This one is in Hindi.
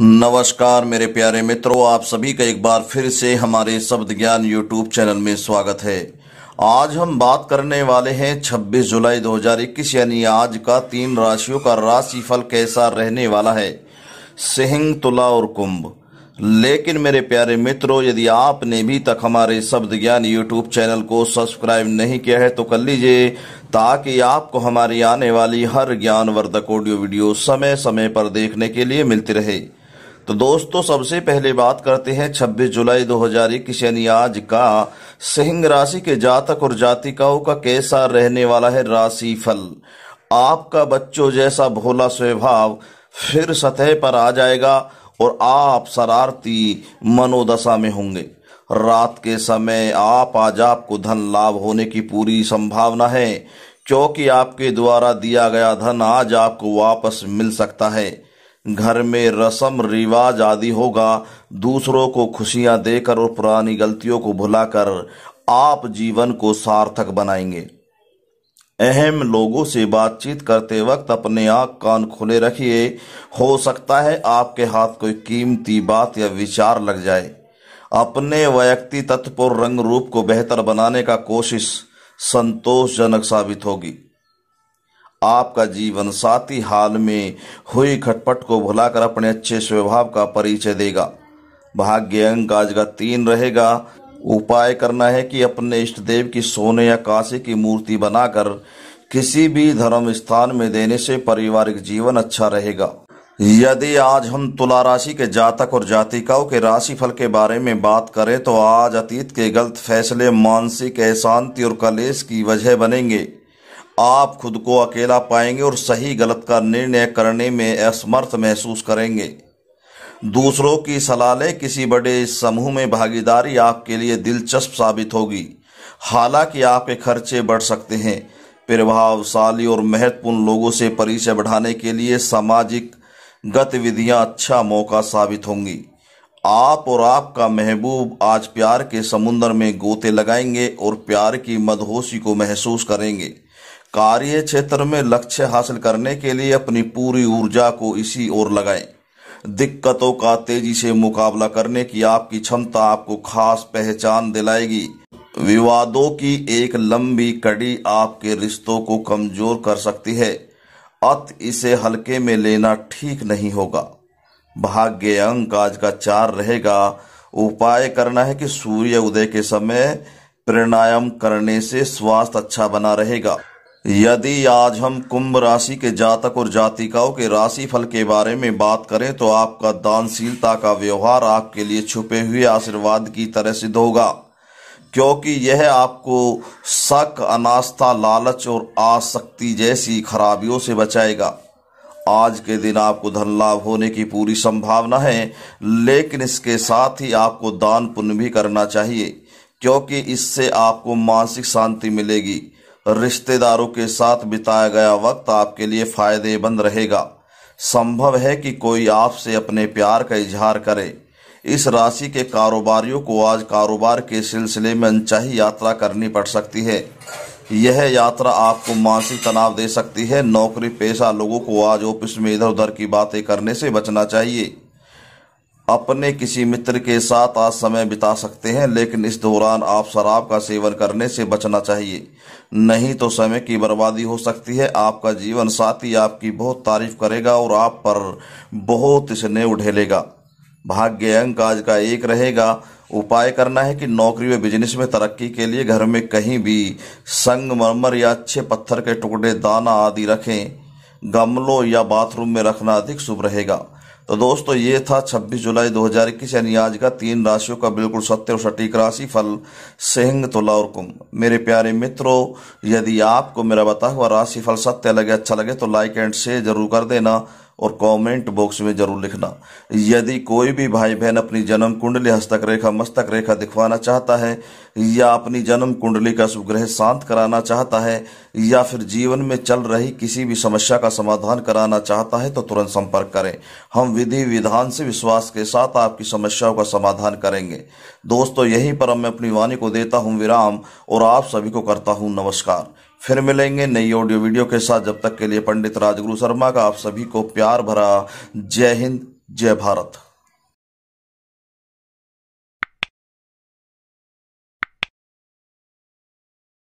नमस्कार मेरे प्यारे मित्रों आप सभी का एक बार फिर से हमारे शब्द ज्ञान यूट्यूब चैनल में स्वागत है आज हम बात करने वाले हैं 26 जुलाई 2021 यानी आज का तीन राशियों का राशिफल कैसा रहने वाला है सिंह तुला और कुंभ लेकिन मेरे प्यारे मित्रों यदि आपने भी तक हमारे शब्द ज्ञान यूट्यूब चैनल को सब्सक्राइब नहीं किया है तो कर लीजिए ताकि आपको हमारी आने वाली हर ज्ञानवर्धक ऑडियो वीडियो समय समय पर देखने के लिए मिलती रहे तो दोस्तों सबसे पहले बात करते हैं 26 जुलाई 2021 यानी आज का सिंह राशि के जातक और जातिकाओं का कैसा रहने वाला है राशि फल आपका बच्चों जैसा भोला स्वभाव फिर सतह पर आ जाएगा और आप शरारती मनोदशा में होंगे रात के समय आप आज आपको धन लाभ होने की पूरी संभावना है क्योंकि आपके द्वारा दिया गया धन आज आपको वापस मिल सकता है घर में रस्म रिवाज आदि होगा दूसरों को खुशियां देकर और पुरानी गलतियों को भुलाकर आप जीवन को सार्थक बनाएंगे अहम लोगों से बातचीत करते वक्त अपने आँख कान खुले रखिए हो सकता है आपके हाथ कोई कीमती बात या विचार लग जाए अपने व्यक्ति तत्व और रंग रूप को बेहतर बनाने का कोशिश संतोषजनक साबित होगी आपका जीवन साथी हाल में हुई खटपट को भुलाकर अपने अच्छे स्वभाव का परिचय देगा भाग्य अंक आज का तीन रहेगा उपाय करना है कि अपने इष्ट देव की सोने या कांसे की मूर्ति बनाकर किसी भी धर्म स्थान में देने से पारिवारिक जीवन अच्छा रहेगा यदि आज हम तुला राशि के जातक और जातिकाओं के राशि फल के बारे में बात करें तो आज अतीत के गलत फैसले मानसिक अशांति और कलेश की वजह बनेंगे आप खुद को अकेला पाएंगे और सही गलत का निर्णय करने में असमर्थ महसूस करेंगे दूसरों की सलाह लें किसी बड़े समूह में भागीदारी आपके लिए दिलचस्प साबित होगी हालांकि आपके खर्चे बढ़ सकते हैं प्रभावशाली और महत्वपूर्ण लोगों से परिचय बढ़ाने के लिए सामाजिक गतिविधियां अच्छा मौका साबित होंगी आप और आपका महबूब आज प्यार के समुंदर में गोते लगाएंगे और प्यार की मदहोशी को महसूस करेंगे कार्य क्षेत्र में लक्ष्य हासिल करने के लिए अपनी पूरी ऊर्जा को इसी ओर लगाएं दिक्कतों का तेजी से मुकाबला करने की आपकी क्षमता आपको खास पहचान दिलाएगी विवादों की एक लंबी कड़ी आपके रिश्तों को कमजोर कर सकती है अत इसे हल्के में लेना ठीक नहीं होगा भाग्य अंक आज का चार रहेगा उपाय करना है कि सूर्य उदय के समय प्राणायाम करने से स्वास्थ्य अच्छा बना रहेगा यदि आज हम कुंभ राशि के जातक और जातिकाओं के राशि फल के बारे में बात करें तो आपका दानशीलता का व्यवहार आपके लिए छुपे हुए आशीर्वाद की तरह सिद्ध होगा क्योंकि यह आपको शक अनास्था लालच और आसक्ति जैसी खराबियों से बचाएगा आज के दिन आपको धन लाभ होने की पूरी संभावना है लेकिन इसके साथ ही आपको दान पुण्य भी करना चाहिए क्योंकि इससे आपको मानसिक शांति मिलेगी रिश्तेदारों के साथ बिताया गया वक्त आपके लिए फायदेमंद रहेगा संभव है कि कोई आपसे अपने प्यार का इजहार करे इस राशि के कारोबारियों को आज कारोबार के सिलसिले में अनचाही यात्रा करनी पड़ सकती है यह यात्रा आपको मानसिक तनाव दे सकती है नौकरी पेशा लोगों को आज ऑफिस में इधर उधर की बातें करने से बचना चाहिए अपने किसी मित्र के साथ आज समय बिता सकते हैं लेकिन इस दौरान आप शराब का सेवन करने से बचना चाहिए नहीं तो समय की बर्बादी हो सकती है आपका जीवन साथी आपकी बहुत तारीफ करेगा और आप पर बहुत इसने उढ़ेलेगा भाग्य अंक आज का एक रहेगा उपाय करना है कि नौकरी व बिजनेस में तरक्की के लिए घर में कहीं भी संगमरमर या अच्छे पत्थर के टुकड़े दाना आदि रखें गमलों या बाथरूम में रखना अधिक शुभ रहेगा तो दोस्तों ये था 26 जुलाई 2021 यानी आज का तीन राशियों का बिल्कुल सत्य और सटीक राशि फल सिंह तुला और कुंभ मेरे प्यारे मित्रों यदि आपको मेरा बता हुआ राशि फल सत्य लगे अच्छा लगे तो लाइक एंड शेयर जरूर कर देना और कमेंट बॉक्स में जरूर लिखना यदि कोई भी भाई बहन अपनी जन्म कुंडली हस्तक रेखा मस्तक रेखा दिखवाना चाहता है या अपनी जन्म कुंडली का सुग्रह शांत कराना चाहता है या फिर जीवन में चल रही किसी भी समस्या का समाधान कराना चाहता है तो तुरंत संपर्क करें हम विधि विधान से विश्वास के साथ आपकी समस्याओं का समाधान करेंगे दोस्तों यहीं पर मैं अपनी वाणी को देता हूँ विराम और आप सभी को करता हूँ नमस्कार फिर मिलेंगे नई ऑडियो वीडियो के साथ जब तक के लिए पंडित राजगुरु शर्मा का आप सभी को प्यार भरा जय हिंद जय भारत